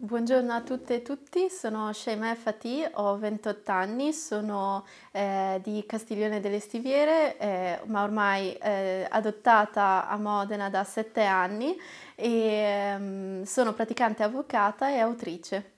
Buongiorno a tutte e tutti, sono Shaima Fatih, ho 28 anni, sono eh, di Castiglione delle Stiviere, eh, ma ormai eh, adottata a Modena da 7 anni e ehm, sono praticante avvocata e autrice.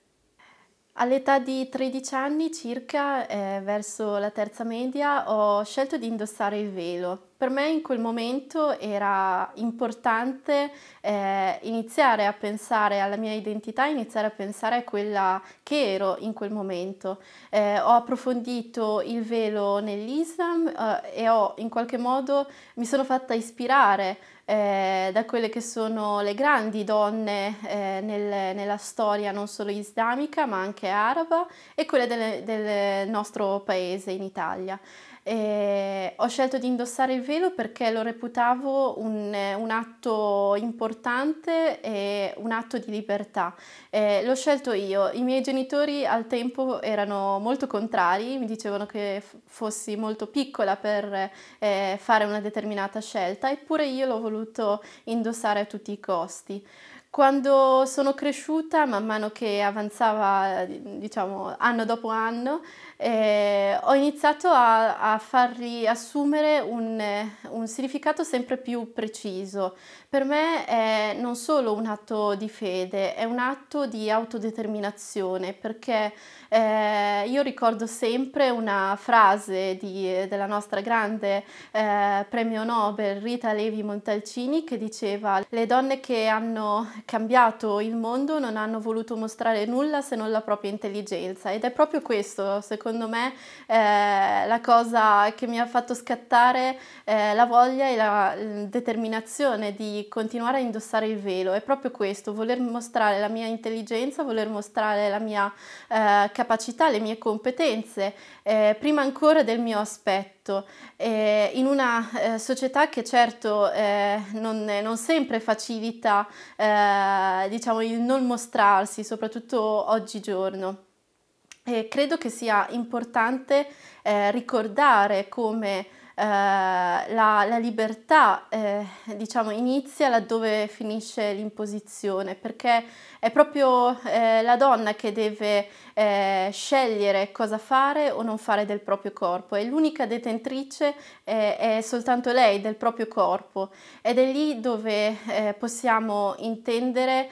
All'età di 13 anni circa, eh, verso la terza media, ho scelto di indossare il velo per me in quel momento era importante eh, iniziare a pensare alla mia identità, iniziare a pensare a quella che ero in quel momento. Eh, ho approfondito il velo nell'Islam eh, e ho in qualche modo mi sono fatta ispirare eh, da quelle che sono le grandi donne eh, nel, nella storia non solo islamica ma anche araba e quelle delle, del nostro paese in Italia. Eh, ho scelto di indossare il velo perché lo reputavo un, un atto importante e un atto di libertà. Eh, l'ho scelto io. I miei genitori al tempo erano molto contrari, mi dicevano che fossi molto piccola per eh, fare una determinata scelta, eppure io l'ho voluto indossare a tutti i costi. Quando sono cresciuta, man mano che avanzava, eh, diciamo, anno dopo anno, eh, ho iniziato a, a fargli assumere un, eh, un, significato sempre più preciso. Per me è non solo un atto di fede, è un atto di autodeterminazione, perché eh, io ricordo sempre una frase di, eh, della nostra grande eh, premio Nobel Rita Levi Montalcini che diceva le donne che hanno cambiato il mondo non hanno voluto mostrare nulla se non la propria intelligenza ed è proprio questo secondo me eh, la cosa che mi ha fatto scattare eh, la voglia e la mm, determinazione di continuare a indossare il velo è proprio questo voler mostrare la mia intelligenza voler mostrare la mia eh, capacità le mie competenze eh, prima ancora del mio aspetto netto eh, in una eh, società che certo eh, non, non, sempre facilita eh, diciamo, il non mostrarsi, soprattutto oggigiorno. E credo che sia importante eh, ricordare come eh, la, la, libertà eh, diciamo, inizia laddove finisce l'imposizione, perché è proprio eh, la donna che deve eh, scegliere cosa fare o non fare del proprio corpo e l'unica detentrice eh, è soltanto lei del proprio corpo ed è lì dove possiamo intendere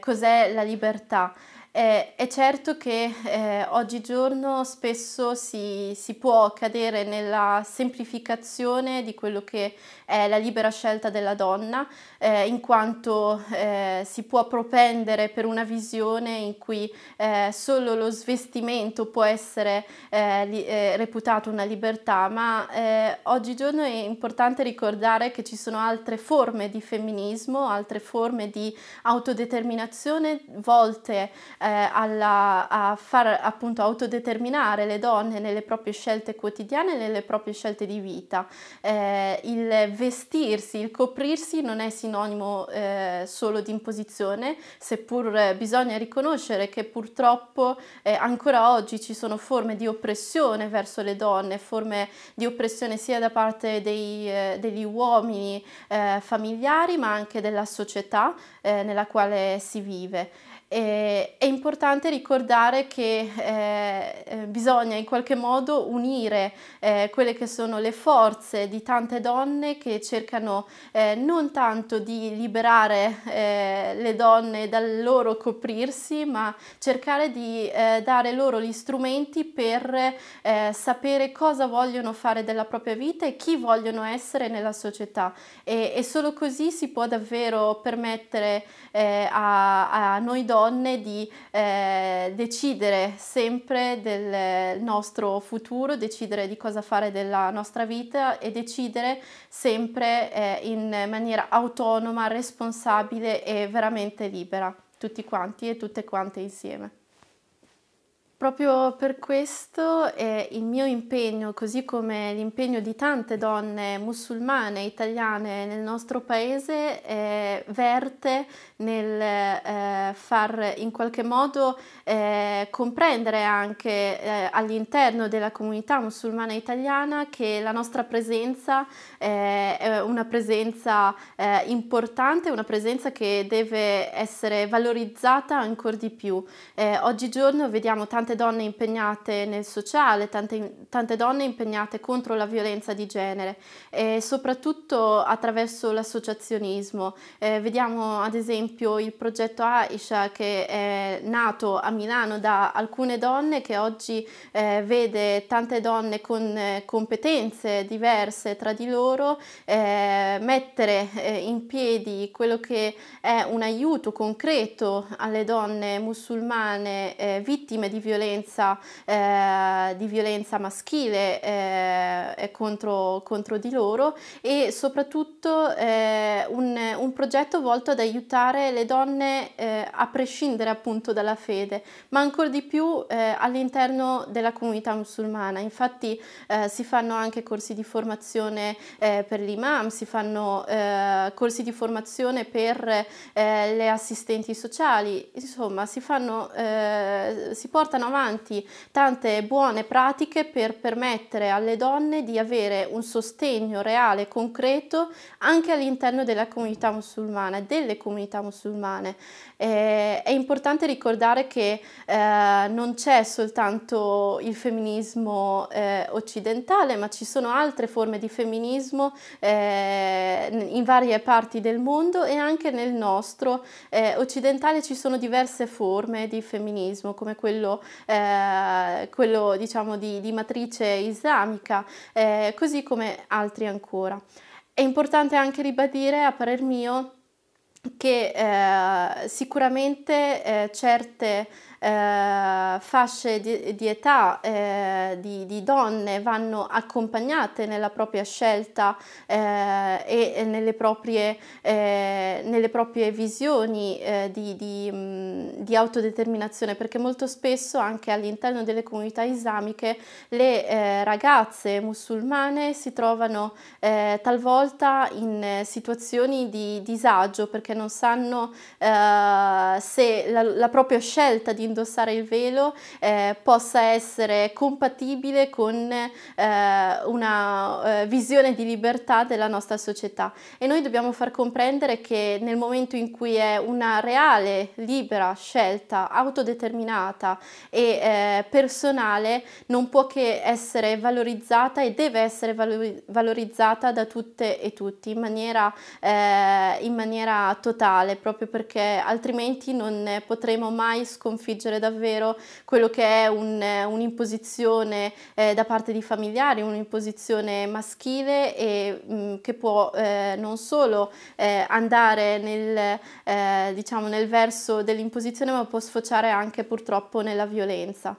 cos'è la libertà. Eh, è certo che eh, oggigiorno spesso si, si, può cadere nella semplificazione di quello che è la libera scelta della donna, eh, in quanto eh, si può propendere per una visione in cui eh, solo lo svestimento può essere eh, li, reputato una libertà, ma oggigiorno è importante ricordare che ci sono altre forme di femminismo, altre forme di autodeterminazione volte eh, alla, a far appunto autodeterminare le donne nelle proprie scelte quotidiane, nelle proprie scelte di vita. Eh, il vestirsi, il coprirsi non è sinonimo eh, solo di imposizione, seppur bisogna riconoscere che purtroppo eh, ancora oggi ci sono forme di oppressione verso le donne, forme di oppressione sia da parte dei, eh, degli uomini eh, familiari ma anche della società nella quale si vive. Eh, è importante ricordare che eh, eh, bisogna in qualche modo unire eh, quelle che sono le forze di tante donne che cercano eh, non tanto di liberare eh, le donne dal loro coprirsi, ma cercare di dare loro gli strumenti per sapere cosa vogliono fare della propria vita e chi vogliono essere nella società. E, e solo così si può davvero permettere a, a noi donne donne di eh, decidere sempre del nostro futuro, decidere di cosa fare della nostra vita e decidere sempre eh, in maniera autonoma, responsabile e veramente libera, tutti quanti e tutte quante insieme. Proprio per questo eh, il mio impegno, così come l'impegno di tante donne musulmane italiane nel nostro paese, eh, verte nel eh, far in qualche modo eh, comprendere anche eh, all'interno della comunità musulmana italiana che la nostra presenza eh, è una presenza importante, una presenza che deve essere valorizzata ancora di più. oggigiorno vediamo tante tante donne impegnate nel sociale, tante, tante donne impegnate contro la violenza di genere, e soprattutto attraverso l'associazionismo. Eh, vediamo ad esempio il progetto Aisha che è nato a Milano da alcune donne che oggi eh, vede tante donne con eh, competenze diverse tra di loro eh, mettere eh, in piedi quello che è un aiuto concreto alle donne musulmane vittime di violenza violenza, eh, di violenza maschile eh, contro, contro, di loro e soprattutto eh, un, un, progetto volto ad aiutare le donne eh, a prescindere appunto dalla fede, ma ancora di più eh, all'interno della comunità musulmana. Infatti eh, si fanno anche corsi di formazione per l'imam, si fanno corsi di formazione per le assistenti sociali, insomma si, fanno, si portano avanti tante buone pratiche per permettere alle donne di avere un sostegno reale e concreto anche all'interno della comunità musulmana, delle comunità musulmane. Eh, è importante ricordare che eh, non c'è soltanto il femminismo eh, occidentale, ma ci sono altre forme di femminismo eh, in varie parti del mondo e anche nel nostro eh, occidentale ci sono diverse forme di femminismo come quello eh, quello diciamo di, di matrice islamica, eh, così come altri ancora. È importante anche ribadire, a parer mio, che eh, sicuramente eh, certe eh, fasce di, di età eh, di, di, donne vanno accompagnate nella propria scelta eh, e nelle proprie, eh, nelle proprie visioni di, di, autodeterminazione perché molto spesso anche all'interno delle comunità islamiche le ragazze musulmane si trovano talvolta in situazioni di disagio perché perché non sanno eh, se la, la, propria scelta di indossare il velo eh, possa essere compatibile con eh, una eh, visione di libertà della nostra società e noi dobbiamo far comprendere che nel momento in cui è una reale, libera scelta autodeterminata e eh, personale non può che essere valorizzata e deve essere valorizzata da tutte e tutti in maniera, eh, in maniera totale, proprio perché altrimenti non potremo mai sconfiggere davvero quello che è un, un'imposizione eh, da parte di familiari, un'imposizione maschile e mh, mm, che può eh, non solo eh, andare nel, eh, diciamo, nel verso dell'imposizione ma può sfociare anche purtroppo nella violenza.